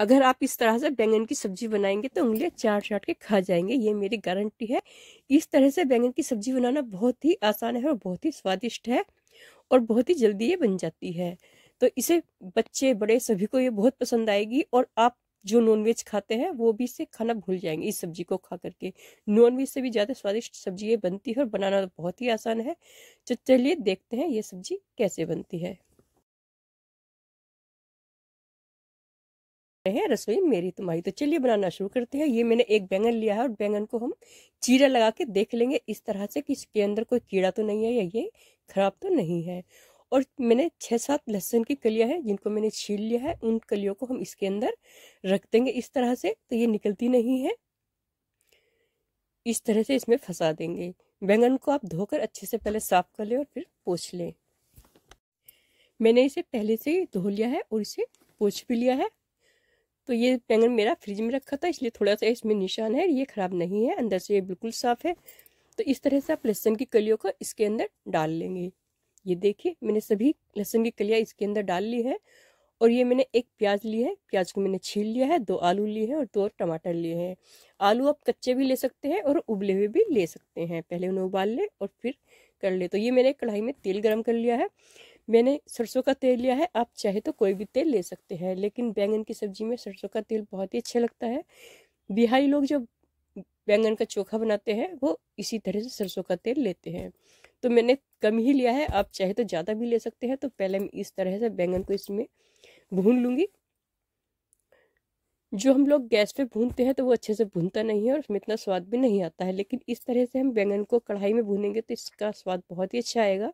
अगर आप इस तरह से बैंगन की सब्जी बनाएंगे तो उंगलियां चाट चाट के खा जाएंगे ये मेरी गारंटी है इस तरह से बैंगन की सब्जी बनाना बहुत ही आसान है और बहुत ही स्वादिष्ट है और बहुत ही जल्दी ये बन जाती है तो इसे बच्चे बड़े सभी को ये बहुत पसंद आएगी और आप जो नॉनवेज खाते हैं वो भी इसे खाना भूल जाएंगे इस सब्जी को खा करके नॉनवेज से भी ज़्यादा स्वादिष्ट सब्जी ये बनती है और बनाना तो बहुत ही आसान है तो चलिए देखते हैं ये सब्जी कैसे बनती है करते हैं रसोई मेरी तुम्हारी तो चलिए बनाना शुरू करते हैं ये मैंने एक बैंगन लिया है और बैंगन को हम चीरा लगा के देख लेंगे इस तरह से कि इसके अंदर कोई कीड़ा तो नहीं है या ये खराब तो नहीं है और मैंने छः सात लहसुन की कलियाँ हैं जिनको मैंने छील लिया है उन कलियों को हम इसके अंदर रख देंगे इस तरह से तो ये निकलती नहीं है इस तरह से इसमें फंसा देंगे बैंगन को आप धोकर अच्छे से पहले साफ कर लें और फिर पोछ लें मैंने इसे पहले से ही धो लिया है और इसे पोछ भी लिया है तो ये पैंगन मेरा फ्रिज में रखा था इसलिए थोड़ा सा इसमें निशान है ये ख़राब नहीं है अंदर से ये बिल्कुल साफ़ है तो इस तरह से आप लहसुन की कलियों को इसके अंदर डाल लेंगे ये देखिए मैंने सभी लहसुन की कलियाँ इसके अंदर डाल ली है और ये मैंने एक प्याज ली है प्याज को मैंने छील लिया है दो आलू लिए हैं और दो टमाटर लिए हैं आलू आप कच्चे भी ले सकते हैं और उबले हुए भी ले सकते हैं पहले उन्हें उबाल ले और फिर कर ले तो ये मैंने कढ़ाई में तेल गर्म कर लिया है मैंने सरसों का तेल लिया है आप चाहे तो कोई भी तेल ले सकते हैं लेकिन बैंगन की सब्जी में सरसों का तेल बहुत ही अच्छा लगता है बिहारी लोग जो बैंगन का चोखा बनाते हैं वो इसी तरह से सरसों का तेल लेते हैं तो मैंने कम ही लिया है आप चाहे तो ज़्यादा भी ले सकते हैं तो पहले मैं इस तरह से बैंगन को इसमें भून लूँगी जो हम लोग गैस पे भूनते हैं तो वो अच्छे से भूनता नहीं है और उसमें इतना स्वाद भी नहीं आता है लेकिन इस तरह से हम बैंगन को कढ़ाई में भूनेंगे तो इसका स्वाद बहुत ही अच्छा आएगा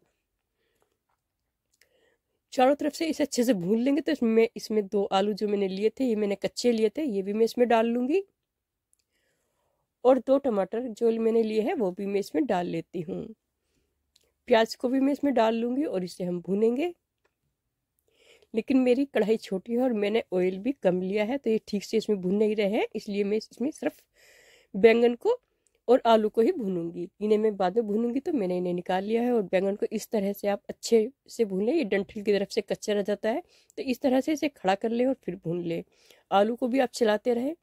चारों तरफ से इसे अच्छे से भून लेंगे तो इसमें इसमें दो आलू जो मैंने लिए थे ये मैंने कच्चे लिए थे ये भी मैं इसमें डाल लूँगी और दो टमाटर जो मैंने लिए हैं वो भी मैं इसमें डाल लेती हूँ प्याज को भी मैं इसमें डाल लूँगी और इसे हम भूनेंगे लेकिन मेरी कढ़ाई छोटी है और मैंने ऑयल भी कम लिया है तो ये ठीक से इसमें भून नहीं रहे हैं इसलिए मैं इसमें सिर्फ बैंगन को और आलू को ही भूनूंगी इन्हें मैं बाद में भूनूंगी तो मैंने इन्हें निकाल लिया है और बैंगन को इस तरह से आप अच्छे से भून लें ये डंठल की तरफ से कच्चा रह जाता है तो इस तरह से इसे खड़ा कर लें और फिर भून लें आलू को भी आप चलाते रहें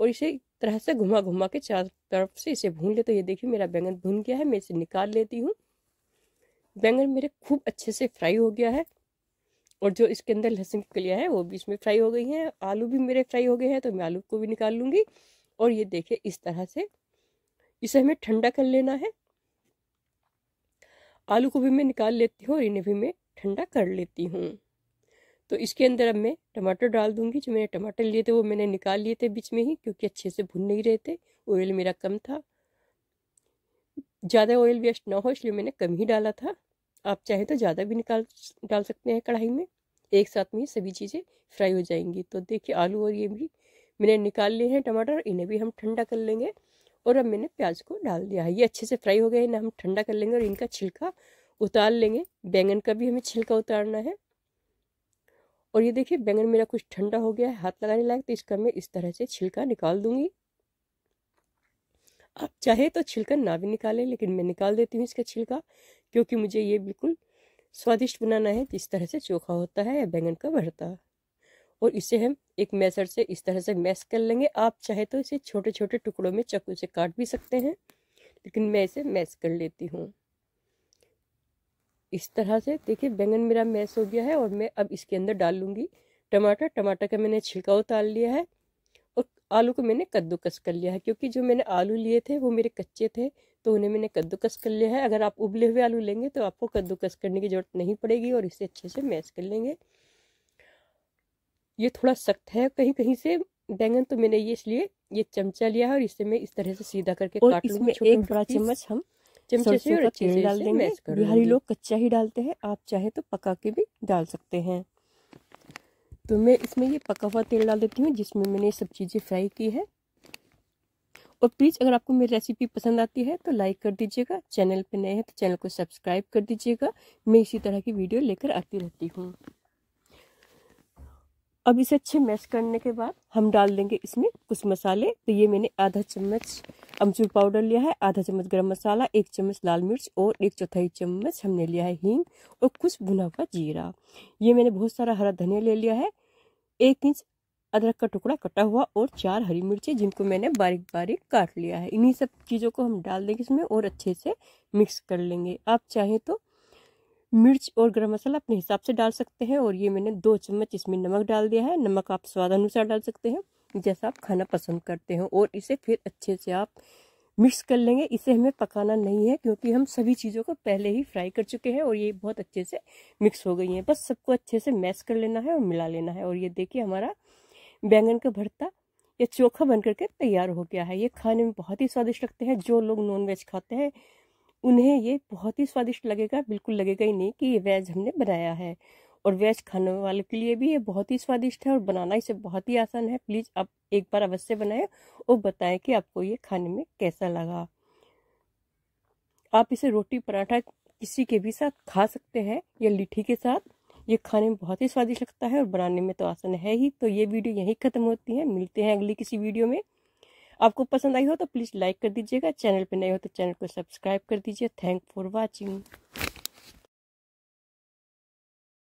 और इसे तरह से घुमा घुमा के चार तरफ से इसे भून ले तो ये देखिए मेरा बैंगन भून गया है मैं इसे निकाल लेती हूँ बैंगन मेरे खूब अच्छे से फ्राई हो गया है और जो इसके अंदर लहसुन की कलियाँ हैं वो भी इसमें फ्राई हो गई हैं आलू भी मेरे फ्राई हो गए हैं तो मैं आलू को भी निकाल लूँगी और ये देखिए इस तरह से इसे हमें ठंडा कर लेना है आलू को भी मैं निकाल लेती हूँ और इन्हें भी मैं ठंडा कर लेती हूँ तो इसके अंदर अब मैं टमाटर डाल दूंगी जो मैंने टमाटर लिए थे वो मैंने निकाल लिए थे बीच में ही क्योंकि अच्छे से भुन नहीं रहे थे ऑयल मेरा कम था ज़्यादा ऑयल वेस्ट ना हो इसलिए मैंने कम ही डाला था आप चाहें तो ज़्यादा भी निकाल डाल सकते हैं कढ़ाई में एक साथ में सभी चीज़ें फ्राई हो जाएंगी तो देखिए आलू और ये भी मैंने निकाल लिए हैं टमाटर इन्हें भी हम ठंडा कर लेंगे और अब मैंने प्याज को डाल दिया है ये अच्छे से फ्राई हो गए ना हम ठंडा कर लेंगे और इनका छिलका उतार लेंगे बैंगन का भी हमें छिलका उतारना है और ये देखिए बैंगन मेरा कुछ ठंडा हो गया है हाथ लगाने लायक तो इसका मैं इस तरह से छिलका निकाल दूंगी आप चाहे तो छिलका ना भी निकालें लेकिन मैं निकाल देती हूँ इसका छिलका क्योंकि मुझे ये बिल्कुल स्वादिष्ट बनाना है जिस तरह से चोखा होता है या बैंगन का भरता और इसे हम एक मैसर से इस तरह से मैस कर लेंगे आप चाहे तो इसे छोटे छोटे टुकड़ों में चक्कू से काट भी सकते हैं लेकिन मैं इसे मैस कर लेती हूँ इस तरह से देखिए बैंगन मेरा मैस हो गया है और मैं अब इसके अंदर डाल लूँगी टमाटर टमाटर का मैंने छिलका उतार लिया है और आलू को मैंने कद्दूकस कर लिया है क्योंकि जो मैंने आलू लिए थे वो मेरे कच्चे थे तो उन्हें मैंने कद्दूकस कर लिया है अगर आप उबले हुए आलू लेंगे तो आपको कद्दूकस करने की ज़रूरत नहीं पड़ेगी और इसे अच्छे से मैश कर लेंगे ये थोड़ा सख्त है कहीं कहीं से बैंगन तो मैंने ये इसलिए ये चमचा लिया है और इसे मैं इस तरह से सीधा करके और इसमें एक बड़ा चम्मच हम चमचे से और अच्छे से डाल देंगे बिहारी लोग कच्चा ही डालते हैं आप चाहे तो पका के भी डाल सकते हैं तो मैं इसमें ये पका हुआ तेल डाल देती हूँ जिसमें मैंने सब चीज़ें फ्राई की है और प्लीज़ अगर आपको मेरी रेसिपी पसंद आती है तो लाइक कर दीजिएगा चैनल पर नए हैं तो चैनल को सब्सक्राइब कर दीजिएगा मैं इसी तरह की वीडियो लेकर आती रहती हूँ अब इसे अच्छे मैश करने के बाद हम डाल देंगे इसमें कुछ मसाले तो ये मैंने आधा चम्मच अमचूर पाउडर लिया है आधा चम्मच गरम मसाला एक चम्मच लाल मिर्च और एक चौथाई चम्मच हमने लिया है हींग और कुछ भुना हुआ जीरा ये मैंने बहुत सारा हरा धनिया ले लिया है एक इंच अदरक का टुकड़ा कटा हुआ और चार हरी मिर्ची जिनको मैंने बारीक बारीक काट लिया है इन्हीं सब चीज़ों को हम डाल देंगे इसमें और अच्छे से मिक्स कर लेंगे आप चाहें तो मिर्च और गरम मसाला अपने हिसाब से डाल सकते हैं और ये मैंने दो चम्मच इसमें नमक डाल दिया है नमक आप स्वाद अनुसार डाल सकते हैं जैसा आप खाना पसंद करते हो और इसे फिर अच्छे से आप मिक्स कर लेंगे इसे हमें पकाना नहीं है क्योंकि हम सभी चीज़ों को पहले ही फ्राई कर चुके हैं और ये बहुत अच्छे से मिक्स हो गई है बस सबको अच्छे से मैश कर लेना है और मिला लेना है और ये देखिए हमारा बैंगन का भरता या चोखा बन करके तैयार हो गया है ये खाने में बहुत ही स्वादिष्ट लगते हैं जो लोग नॉन वेज खाते हैं उन्हें ये बहुत ही स्वादिष्ट लगेगा बिल्कुल लगेगा ही नहीं कि ये वेज हमने बनाया है और वेज खाने वाले के लिए भी ये बहुत ही स्वादिष्ट है और बनाना इसे बहुत ही आसान है प्लीज़ आप एक बार अवश्य बनाएं और बताएं कि आपको ये खाने में कैसा लगा आप इसे रोटी पराठा किसी के भी साथ खा सकते हैं या लिट्टी के साथ ये खाने में बहुत ही स्वादिष्ट लगता है और बनाने में तो आसान है ही तो ये वीडियो यहीं ख़त्म होती है मिलते हैं अगली किसी वीडियो में आपको पसंद आई हो तो प्लीज़ लाइक कर दीजिएगा चैनल पर नए हो तो चैनल को सब्सक्राइब कर दीजिए थैंक फॉर वॉचिंग